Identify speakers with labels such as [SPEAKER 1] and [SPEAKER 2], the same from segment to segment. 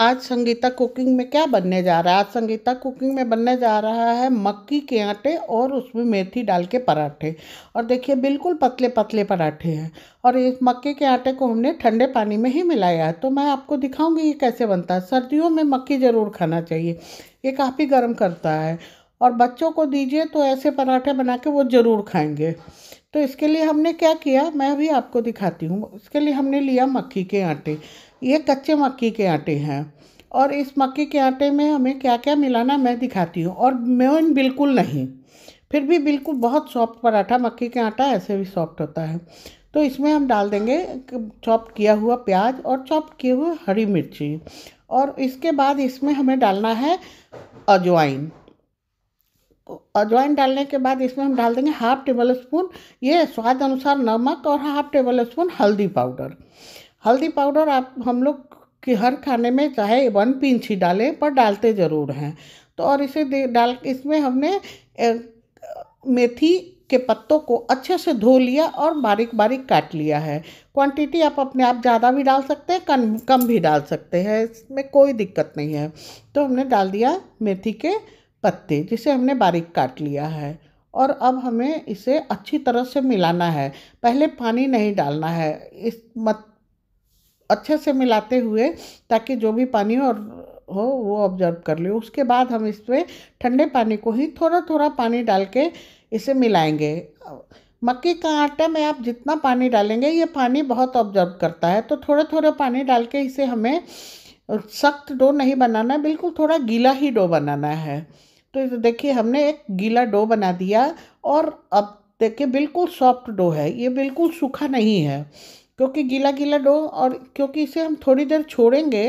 [SPEAKER 1] आज संगीता कुकिंग में क्या बनने जा रहा है आज संगीता कुकिंग में बनने जा रहा है मक्की के आटे और उसमें मेथी डाल के पराठे और देखिए बिल्कुल पतले पतले पराठे हैं और इस मक्के के आटे को हमने ठंडे पानी में ही मिलाया है तो मैं आपको दिखाऊंगी ये कैसे बनता है सर्दियों में मक्की ज़रूर खाना चाहिए ये काफ़ी गर्म करता है और बच्चों को दीजिए तो ऐसे पराठे बना के वो ज़रूर खाएँगे तो इसके लिए हमने क्या किया मैं भी आपको दिखाती हूँ इसके लिए हमने लिया मक्की के आटे ये कच्चे मक्की के आटे हैं और इस मक्के के आटे में हमें क्या क्या मिलाना मैं दिखाती हूँ और मेन बिल्कुल नहीं फिर भी बिल्कुल बहुत सॉफ्ट पराठा मक्के के आटा ऐसे भी सॉफ्ट होता है तो इसमें हम डाल देंगे चॉप किया हुआ प्याज और चॉप किए हुए हरी मिर्ची और इसके बाद इसमें हमें डालना है अजवाइन अजवाइन डालने के बाद इसमें हम डाल देंगे हाफ टेबल स्पून ये स्वाद अनुसार नमक और हाफ टेबल स्पून हल्दी पाउडर हल्दी पाउडर आप हम लोग के हर खाने में चाहे वन पिंच ही डालें पर डालते ज़रूर हैं तो और इसे दे डाल इसमें हमने मेथी के पत्तों को अच्छे से धो लिया और बारीक बारीक काट लिया है क्वांटिटी आप अपने आप ज़्यादा भी डाल सकते हैं कम कम भी डाल सकते हैं इसमें कोई दिक्कत नहीं है तो हमने डाल दिया मेथी के पत्ते जिसे हमने बारीक काट लिया है और अब हमें इसे अच्छी तरह से मिलाना है पहले पानी नहीं डालना है इस मत अच्छे से मिलाते हुए ताकि जो भी पानी और हो वो ऑब्जर्व कर लें उसके बाद हम इसमें ठंडे पानी को ही थोड़ा थोड़ा पानी डाल के इसे मिलाएंगे मक्के का आटा में आप जितना पानी डालेंगे ये पानी बहुत ऑब्जर्व करता है तो थोड़ा थोड़ा पानी डाल के इसे हमें सख्त डो नहीं बनाना है बिल्कुल थोड़ा गीला ही डो बनाना है तो देखिए हमने एक गीला डो बना दिया और अब देखिए बिल्कुल सॉफ्ट डो है ये बिल्कुल सूखा नहीं है क्योंकि गीला गीला डो और क्योंकि इसे हम थोड़ी देर छोड़ेंगे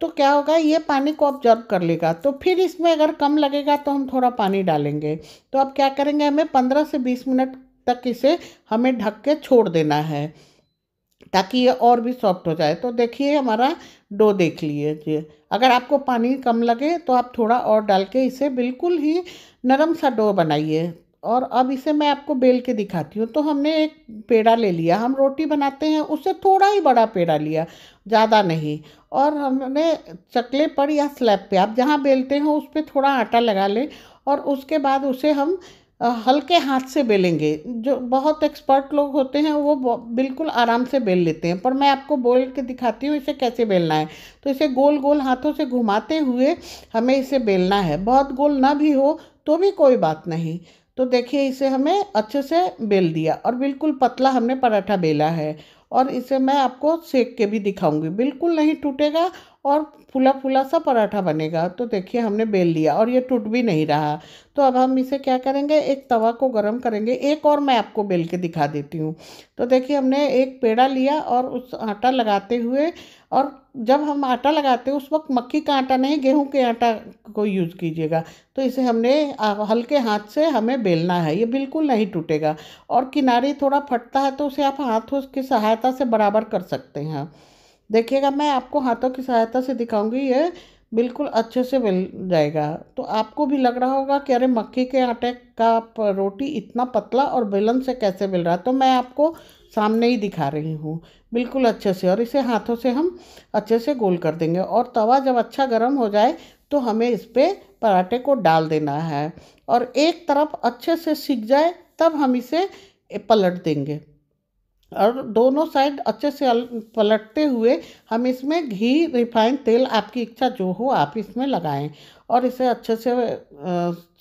[SPEAKER 1] तो क्या होगा ये पानी को ऑब्जर्व कर लेगा तो फिर इसमें अगर कम लगेगा तो हम थोड़ा पानी डालेंगे तो अब क्या करेंगे हमें पंद्रह से बीस मिनट तक इसे हमें ढक के छोड़ देना है ताकि ये और भी सॉफ्ट हो जाए तो देखिए हमारा डो देख लीजिए अगर आपको पानी कम लगे तो आप थोड़ा और डाल के इसे बिल्कुल ही नरम सा डो बनाइए और अब इसे मैं आपको बेल के दिखाती हूँ तो हमने एक पेड़ा ले लिया हम रोटी बनाते हैं उससे थोड़ा ही बड़ा पेड़ा लिया ज़्यादा नहीं और हमने चकले पर या स्लैब पे आप जहाँ बेलते हैं उस पर थोड़ा आटा लगा लें और उसके बाद उसे हम हल्के हाथ से बेलेंगे जो बहुत एक्सपर्ट लोग होते हैं वो बिल्कुल आराम से बेल लेते हैं पर मैं आपको बोल के दिखाती हूँ इसे कैसे बेलना है तो इसे गोल गोल हाथों से घुमाते हुए हमें इसे बेलना है बहुत गोल ना भी हो तो भी कोई बात नहीं तो देखिए इसे हमें अच्छे से बेल दिया और बिल्कुल पतला हमने पराठा बेला है और इसे मैं आपको सेक के भी दिखाऊंगी बिल्कुल नहीं टूटेगा और फूला फूला सा पराठा बनेगा तो देखिए हमने बेल लिया और ये टूट भी नहीं रहा तो अब हम इसे क्या करेंगे एक तवा को गर्म करेंगे एक और मैं आपको बेल के दिखा देती हूँ तो देखिए हमने एक पेड़ा लिया और उस आटा लगाते हुए और जब हम आटा लगाते हैं उस वक्त मक्की का आटा नहीं गेहूं के आटा को यूज़ कीजिएगा तो इसे हमने हल्के हाथ से हमें बेलना है ये बिल्कुल नहीं टूटेगा और किनारे थोड़ा फटता है तो उसे आप हाथों की सहायता से बराबर कर सकते हैं देखिएगा मैं आपको हाथों की सहायता से दिखाऊंगी ये बिल्कुल अच्छे से मिल जाएगा तो आपको भी लग रहा होगा कि अरे मक्के के आटे का रोटी इतना पतला और बेलन से कैसे मिल रहा है तो मैं आपको सामने ही दिखा रही हूँ बिल्कुल अच्छे से और इसे हाथों से हम अच्छे से गोल कर देंगे और तवा जब अच्छा गर्म हो जाए तो हमें इस पर पराठे को डाल देना है और एक तरफ अच्छे से सीख जाए तब हम इसे पलट देंगे और दोनों साइड अच्छे से पलटते हुए हम इसमें घी रिफाइंड तेल आपकी इच्छा जो हो आप इसमें लगाएं और इसे अच्छे से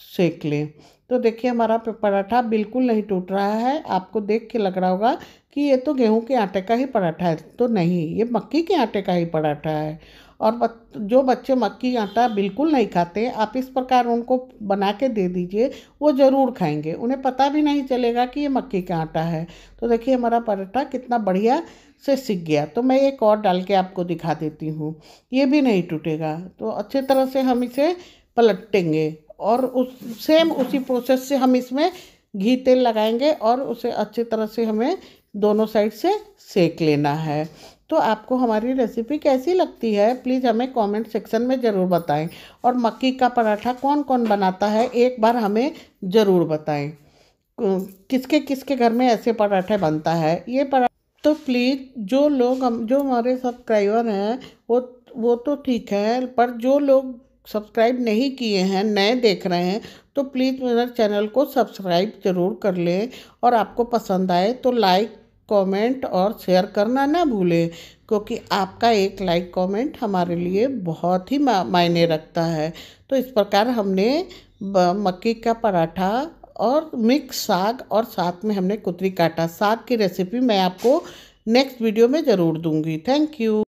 [SPEAKER 1] सेक लें तो देखिए हमारा पराठा बिल्कुल नहीं टूट रहा है आपको देख के लग रहा होगा कि ये तो गेहूं के आटे का ही पराठा है तो नहीं ये मक्की के आटे का ही पराठा है और जो बच्चे मक्की आटा बिल्कुल नहीं खाते आप इस प्रकार उनको बना के दे दीजिए वो ज़रूर खाएंगे उन्हें पता भी नहीं चलेगा कि ये मक्की का आटा है तो देखिए हमारा पराठा कितना बढ़िया से सीख गया तो मैं एक और डाल के आपको दिखा देती हूँ ये भी नहीं टूटेगा तो अच्छे तरह से हम इसे पलटेंगे और उस सेम उसी प्रोसेस से हम इसमें घी तेल लगाएंगे और उसे अच्छी तरह से हमें दोनों साइड से सेक लेना है तो आपको हमारी रेसिपी कैसी लगती है प्लीज़ हमें कमेंट सेक्शन में ज़रूर बताएं और मक्की का पराठा कौन कौन बनाता है एक बार हमें ज़रूर बताएं किसके किसके घर में ऐसे पराठे बनता है ये पराठा तो प्लीज़ जो लोग हम जो हमारे सब्सक्राइबर हैं वो वो तो ठीक है पर जो लोग सब्सक्राइब नहीं किए हैं नए देख रहे हैं तो प्लीज़ मेरा चैनल को सब्सक्राइब ज़रूर कर लें और आपको पसंद आए तो लाइक कमेंट और शेयर करना ना भूलें क्योंकि आपका एक लाइक कमेंट हमारे लिए बहुत ही मायने रखता है तो इस प्रकार हमने मक्की का पराठा और मिक्स साग और साथ में हमने कुतरी काटा साग की रेसिपी मैं आपको नेक्स्ट वीडियो में ज़रूर दूंगी थैंक यू